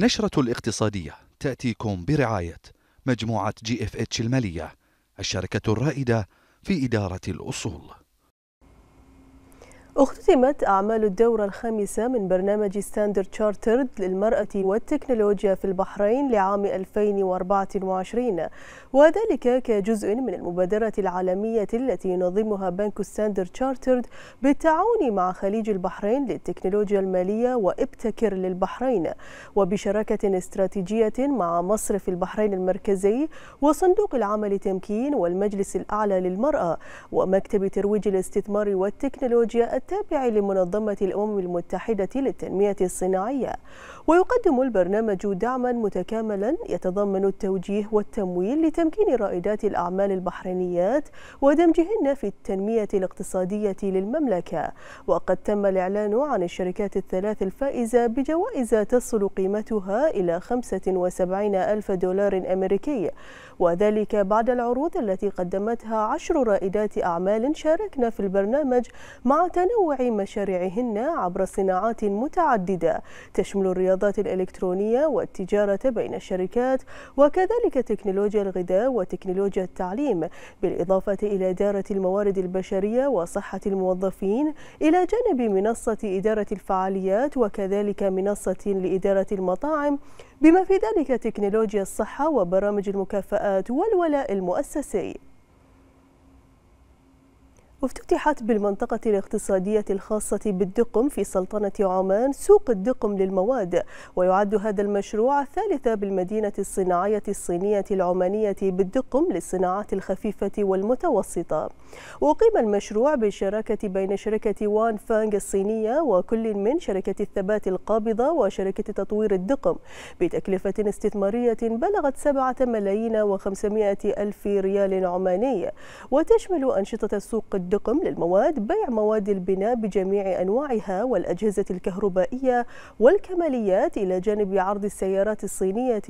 نشرة الاقتصادية تأتيكم برعاية مجموعة جي اف اتش المالية الشركة الرائدة في إدارة الأصول اختتمت أعمال الدورة الخامسة من برنامج ستاندرد تشارترد للمرأة والتكنولوجيا في البحرين لعام 2024 وذلك كجزء من المبادرة العالمية التي ينظمها بنك ستاندرد تشارترد بالتعاون مع خليج البحرين للتكنولوجيا المالية وابتكر للبحرين وبشراكة استراتيجية مع مصرف البحرين المركزي وصندوق العمل تمكين والمجلس الأعلى للمرأة ومكتب ترويج الاستثمار والتكنولوجيا التابع لمنظمة الأمم المتحدة للتنمية الصناعية ويقدم البرنامج دعما متكاملا يتضمن التوجيه والتمويل لتمكين رائدات الأعمال البحرينيات ودمجهن في التنمية الاقتصادية للمملكة وقد تم الإعلان عن الشركات الثلاث الفائزة بجوائز تصل قيمتها إلى 75 ألف دولار أمريكي وذلك بعد العروض التي قدمتها عشر رائدات أعمال شاركن في البرنامج مع تناول تنوع مشاريعهن عبر صناعات متعددة تشمل الرياضات الإلكترونية والتجارة بين الشركات وكذلك تكنولوجيا الغذاء وتكنولوجيا التعليم بالإضافة إلى إدارة الموارد البشرية وصحة الموظفين إلى جانب منصة إدارة الفعاليات وكذلك منصة لإدارة المطاعم بما في ذلك تكنولوجيا الصحة وبرامج المكافآت والولاء المؤسسي وافتتحت بالمنطقة الاقتصادية الخاصة بالدقم في سلطنة عمان سوق الدقم للمواد ويعد هذا المشروع الثالث بالمدينة الصناعية الصينية العمانية بالدقم للصناعات الخفيفة والمتوسطة وقيم المشروع بالشراكة بين شركة وان فانغ الصينية وكل من شركة الثبات القابضة وشركة تطوير الدقم بتكلفة استثمارية بلغت 7 ملايين و500 ألف ريال عماني وتشمل أنشطة سوق الدقم عندكم للمواد بيع مواد البناء بجميع أنواعها والأجهزة الكهربائية والكماليات إلى جانب عرض السيارات الصينية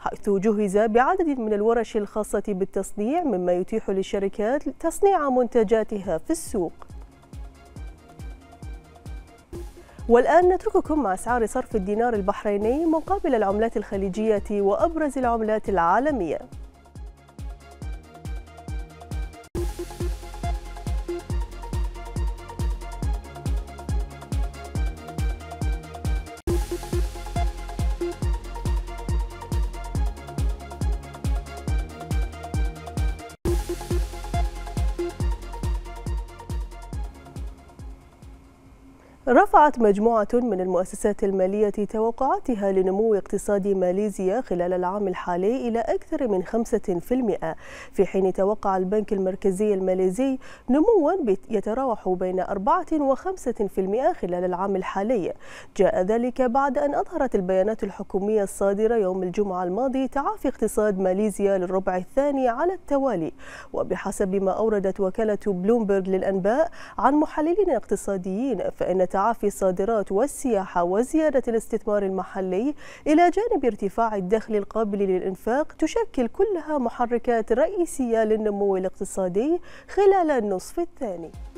حيث جهز بعدد من الورش الخاصة بالتصنيع مما يتيح للشركات تصنيع منتجاتها في السوق والآن نترككم مع أسعار صرف الدينار البحريني مقابل العملات الخليجية وأبرز العملات العالمية رفعت مجموعة من المؤسسات المالية توقعاتها لنمو اقتصاد ماليزيا خلال العام الحالي إلى أكثر من 5% في حين توقع البنك المركزي الماليزي نموا يتراوح بين 4 و5% خلال العام الحالي جاء ذلك بعد أن أظهرت البيانات الحكومية الصادرة يوم الجمعة الماضي تعافي اقتصاد ماليزيا للربع الثاني على التوالي وبحسب ما أوردت وكالة بلومبرج للأنباء عن محللين اقتصاديين فإن تعافي الصادرات والسياحة وزيادة الاستثمار المحلي إلى جانب ارتفاع الدخل القابل للإنفاق تشكل كلها محركات رئيسية للنمو الاقتصادي خلال النصف الثاني